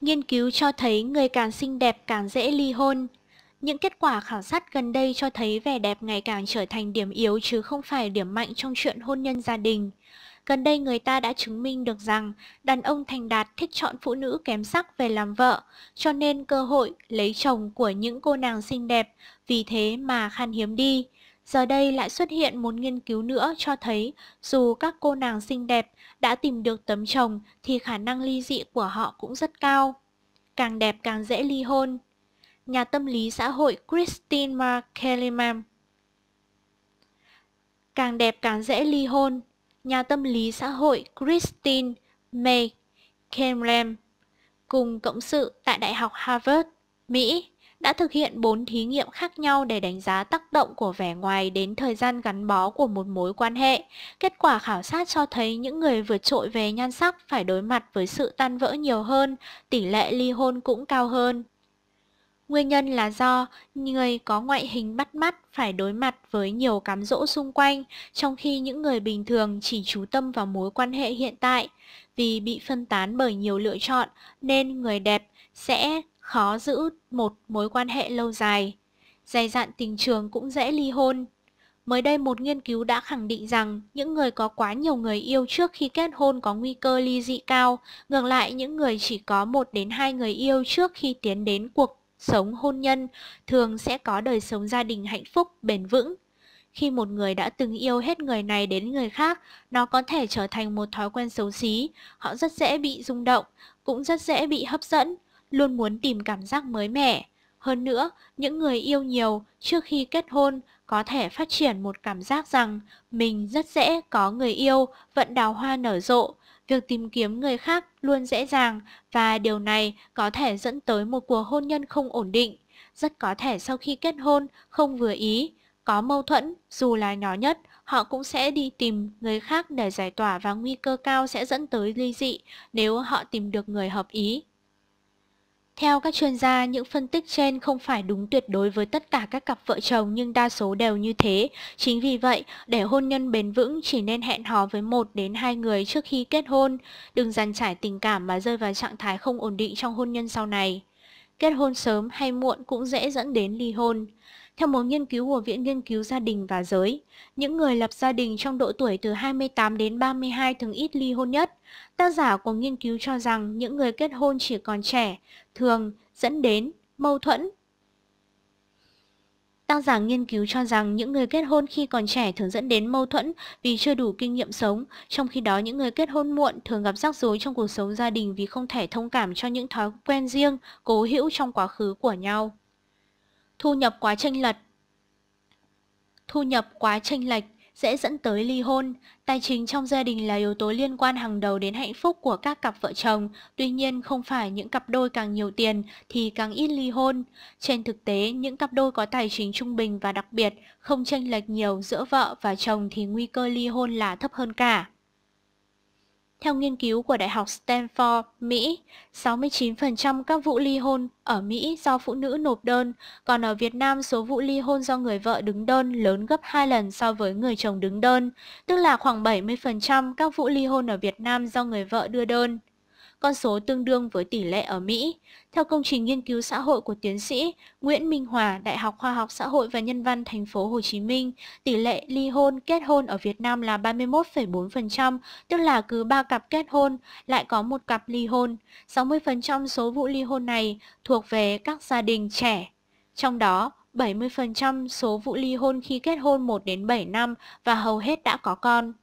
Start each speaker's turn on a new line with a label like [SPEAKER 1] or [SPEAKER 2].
[SPEAKER 1] Nghiên cứu cho thấy người càng xinh đẹp càng dễ ly hôn. Những kết quả khảo sát gần đây cho thấy vẻ đẹp ngày càng trở thành điểm yếu chứ không phải điểm mạnh trong chuyện hôn nhân gia đình. Gần đây người ta đã chứng minh được rằng đàn ông thành đạt thích chọn phụ nữ kém sắc về làm vợ, cho nên cơ hội lấy chồng của những cô nàng xinh đẹp vì thế mà khan hiếm đi. Giờ đây lại xuất hiện một nghiên cứu nữa cho thấy dù các cô nàng xinh đẹp đã tìm được tấm chồng thì khả năng ly dị của họ cũng rất cao. Càng đẹp càng dễ ly hôn. Nhà tâm lý xã hội Christine McKelliman Càng đẹp càng dễ ly hôn. Nhà tâm lý xã hội Christine May Kemlem cùng cộng sự tại Đại học Harvard, Mỹ đã thực hiện 4 thí nghiệm khác nhau để đánh giá tác động của vẻ ngoài đến thời gian gắn bó của một mối quan hệ. Kết quả khảo sát cho thấy những người vượt trội về nhan sắc phải đối mặt với sự tan vỡ nhiều hơn, tỷ lệ ly hôn cũng cao hơn. Nguyên nhân là do người có ngoại hình bắt mắt phải đối mặt với nhiều cám dỗ xung quanh, trong khi những người bình thường chỉ chú tâm vào mối quan hệ hiện tại. Vì bị phân tán bởi nhiều lựa chọn nên người đẹp sẽ khó giữ một mối quan hệ lâu dài. Dày dạn tình trường cũng dễ ly hôn. Mới đây một nghiên cứu đã khẳng định rằng những người có quá nhiều người yêu trước khi kết hôn có nguy cơ ly dị cao, ngược lại những người chỉ có một đến hai người yêu trước khi tiến đến cuộc sống hôn nhân thường sẽ có đời sống gia đình hạnh phúc, bền vững. Khi một người đã từng yêu hết người này đến người khác, nó có thể trở thành một thói quen xấu xí, họ rất dễ bị rung động, cũng rất dễ bị hấp dẫn, luôn muốn tìm cảm giác mới mẻ. Hơn nữa, những người yêu nhiều trước khi kết hôn có thể phát triển một cảm giác rằng mình rất dễ có người yêu, vận đào hoa nở rộ. Việc tìm kiếm người khác luôn dễ dàng và điều này có thể dẫn tới một cuộc hôn nhân không ổn định. Rất có thể sau khi kết hôn không vừa ý, có mâu thuẫn dù là nhỏ nhất, họ cũng sẽ đi tìm người khác để giải tỏa và nguy cơ cao sẽ dẫn tới ly dị nếu họ tìm được người hợp ý. Theo các chuyên gia, những phân tích trên không phải đúng tuyệt đối với tất cả các cặp vợ chồng nhưng đa số đều như thế. Chính vì vậy, để hôn nhân bền vững chỉ nên hẹn hò với một đến hai người trước khi kết hôn. Đừng dàn trải tình cảm mà rơi vào trạng thái không ổn định trong hôn nhân sau này. Kết hôn sớm hay muộn cũng dễ dẫn đến ly hôn. Theo một nghiên cứu của Viện Nghiên cứu Gia đình và Giới, những người lập gia đình trong độ tuổi từ 28 đến 32 thường ít ly hôn nhất. Tác giả của nghiên cứu cho rằng những người kết hôn chỉ còn trẻ, thường dẫn đến mâu thuẫn, Tác giả nghiên cứu cho rằng những người kết hôn khi còn trẻ thường dẫn đến mâu thuẫn vì chưa đủ kinh nghiệm sống, trong khi đó những người kết hôn muộn thường gặp rắc rối trong cuộc sống gia đình vì không thể thông cảm cho những thói quen riêng, cố hữu trong quá khứ của nhau. Thu nhập quá chênh lệch Thu nhập quá chênh lệch sẽ dẫn tới ly hôn. Tài chính trong gia đình là yếu tố liên quan hàng đầu đến hạnh phúc của các cặp vợ chồng, tuy nhiên không phải những cặp đôi càng nhiều tiền thì càng ít ly hôn. Trên thực tế, những cặp đôi có tài chính trung bình và đặc biệt không chênh lệch nhiều giữa vợ và chồng thì nguy cơ ly hôn là thấp hơn cả. Theo nghiên cứu của Đại học Stanford, Mỹ, 69% các vụ ly hôn ở Mỹ do phụ nữ nộp đơn, còn ở Việt Nam số vụ ly hôn do người vợ đứng đơn lớn gấp 2 lần so với người chồng đứng đơn, tức là khoảng 70% các vụ ly hôn ở Việt Nam do người vợ đưa đơn con số tương đương với tỷ lệ ở Mỹ. Theo công trình nghiên cứu xã hội của tiến sĩ Nguyễn Minh Hòa, Đại học Khoa học Xã hội và Nhân văn Thành phố Hồ Chí Minh, tỷ lệ ly hôn kết hôn ở Việt Nam là 31,4%, tức là cứ 3 cặp kết hôn lại có một cặp ly hôn. 60% số vụ ly hôn này thuộc về các gia đình trẻ. Trong đó, 70% số vụ ly hôn khi kết hôn 1 đến 7 năm và hầu hết đã có con.